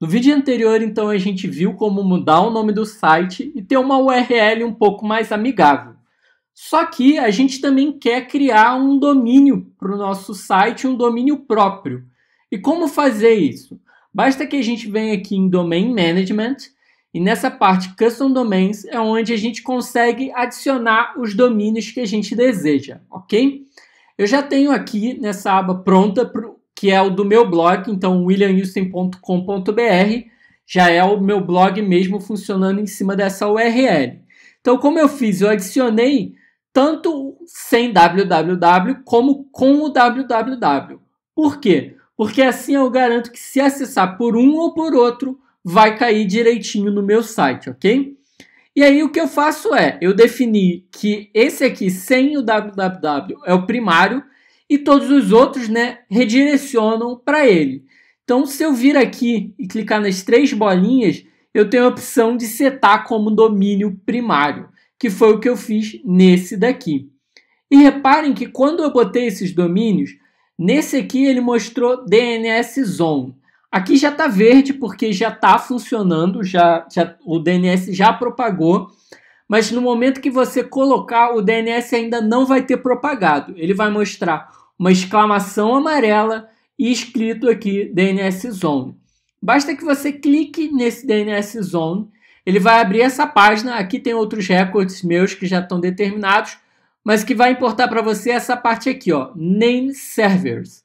No vídeo anterior, então, a gente viu como mudar o nome do site e ter uma URL um pouco mais amigável. Só que a gente também quer criar um domínio para o nosso site, um domínio próprio. E como fazer isso? Basta que a gente venha aqui em Domain Management e nessa parte Custom Domains é onde a gente consegue adicionar os domínios que a gente deseja, ok? Eu já tenho aqui nessa aba pronta que é o do meu blog, então williamhouston.com.br, já é o meu blog mesmo funcionando em cima dessa URL. Então, como eu fiz, eu adicionei tanto sem www como com o www. Por quê? Porque assim eu garanto que se acessar por um ou por outro, vai cair direitinho no meu site, ok? E aí o que eu faço é, eu defini que esse aqui sem o www é o primário e todos os outros né, redirecionam para ele. Então, se eu vir aqui e clicar nas três bolinhas, eu tenho a opção de setar como domínio primário, que foi o que eu fiz nesse daqui. E reparem que quando eu botei esses domínios, nesse aqui ele mostrou DNS Zone. Aqui já está verde porque já está funcionando, já, já, o DNS já propagou mas no momento que você colocar, o DNS ainda não vai ter propagado. Ele vai mostrar uma exclamação amarela e escrito aqui DNS Zone. Basta que você clique nesse DNS Zone, ele vai abrir essa página. Aqui tem outros recordes meus que já estão determinados, mas que vai importar para você essa parte aqui, ó, Name Servers.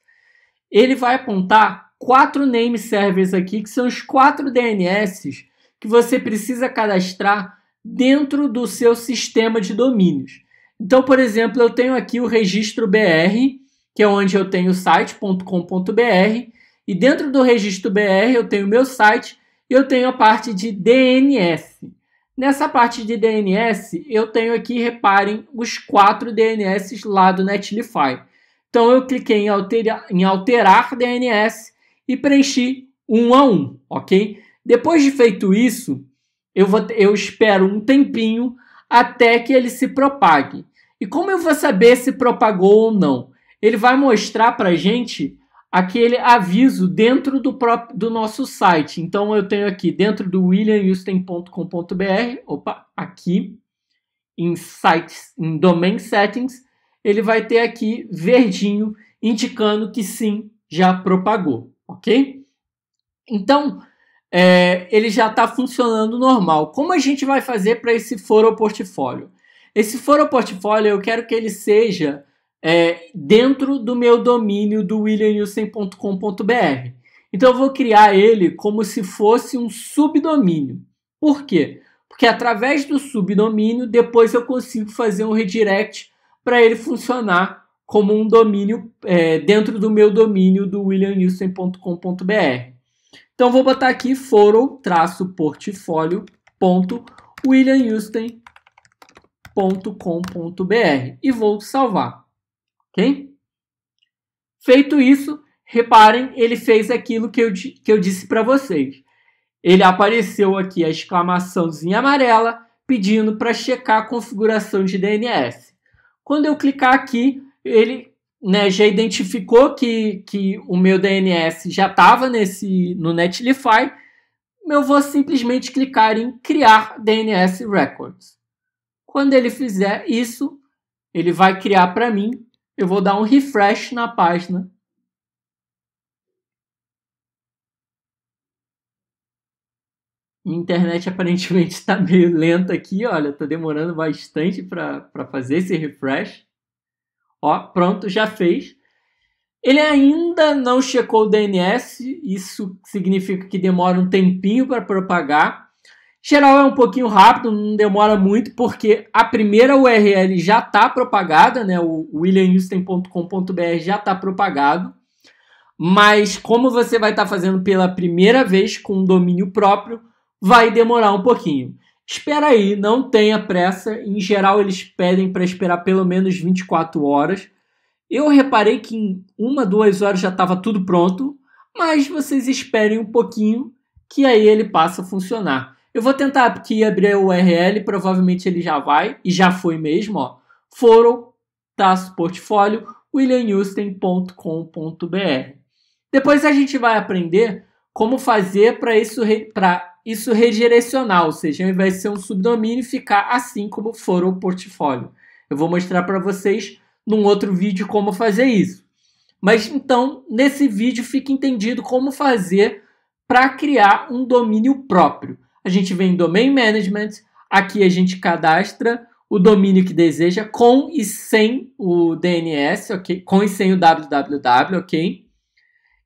Ele vai apontar quatro name servers aqui, que são os quatro DNS que você precisa cadastrar dentro do seu sistema de domínios. Então, por exemplo, eu tenho aqui o registro BR, que é onde eu tenho o site.com.br, e dentro do registro BR eu tenho o meu site e eu tenho a parte de DNS. Nessa parte de DNS, eu tenho aqui, reparem, os quatro DNS lá do Netlify. Então eu cliquei em alterar, em alterar DNS e preenchi um a um, ok? Depois de feito isso, eu, vou, eu espero um tempinho até que ele se propague. E como eu vou saber se propagou ou não? Ele vai mostrar para gente aquele aviso dentro do, próprio, do nosso site. Então eu tenho aqui dentro do williamhouston.com.br, opa, aqui em sites, em domain settings, ele vai ter aqui verdinho indicando que sim, já propagou, ok? Então, é, ele já está funcionando normal. Como a gente vai fazer para esse foro portfólio? Esse foro portfólio eu quero que ele seja é, dentro do meu domínio do williamnilsen.com.br. Então eu vou criar ele como se fosse um subdomínio. Por quê? Porque através do subdomínio depois eu consigo fazer um redirect para ele funcionar como um domínio é, dentro do meu domínio do williamnilsen.com.br. Então vou botar aqui foram traço e vou salvar, ok? Feito isso, reparem, ele fez aquilo que eu, que eu disse para vocês. Ele apareceu aqui a exclamaçãozinha amarela pedindo para checar a configuração de DNS. Quando eu clicar aqui, ele né, já identificou que, que o meu DNS já estava nesse no Netlify, eu vou simplesmente clicar em criar DNS records. Quando ele fizer isso, ele vai criar para mim. Eu vou dar um refresh na página Minha internet aparentemente está meio lenta aqui, olha, está demorando bastante para fazer esse refresh. Ó, pronto, já fez. Ele ainda não checou o DNS, isso significa que demora um tempinho para propagar. Geral é um pouquinho rápido, não demora muito, porque a primeira URL já está propagada, né? O williamhouston.com.br já está propagado. Mas como você vai estar tá fazendo pela primeira vez com um domínio próprio, vai demorar um pouquinho. Espera aí, não tenha pressa. Em geral, eles pedem para esperar pelo menos 24 horas. Eu reparei que em uma, duas horas já estava tudo pronto, mas vocês esperem um pouquinho que aí ele passa a funcionar. Eu vou tentar aqui abrir a URL, provavelmente ele já vai, e já foi mesmo, ó. Foram, traço portfólio, williamhouston.com.br. Depois a gente vai aprender como fazer para isso isso redirecionar, ou seja, ao invés de ser um subdomínio, ficar assim como for o portfólio. Eu vou mostrar para vocês num outro vídeo como fazer isso. Mas então, nesse vídeo fica entendido como fazer para criar um domínio próprio. A gente vem em Domain Management, aqui a gente cadastra o domínio que deseja com e sem o DNS, ok? Com e sem o www, ok?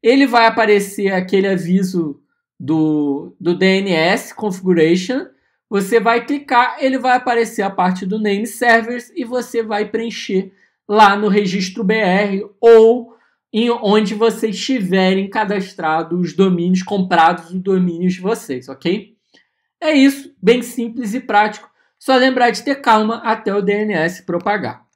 Ele vai aparecer aquele aviso do, do DNS Configuration, você vai clicar, ele vai aparecer a parte do Name Servers e você vai preencher lá no registro BR ou em onde vocês tiverem cadastrado os domínios, comprados os domínios de vocês, ok? É isso, bem simples e prático. Só lembrar de ter calma até o DNS propagar.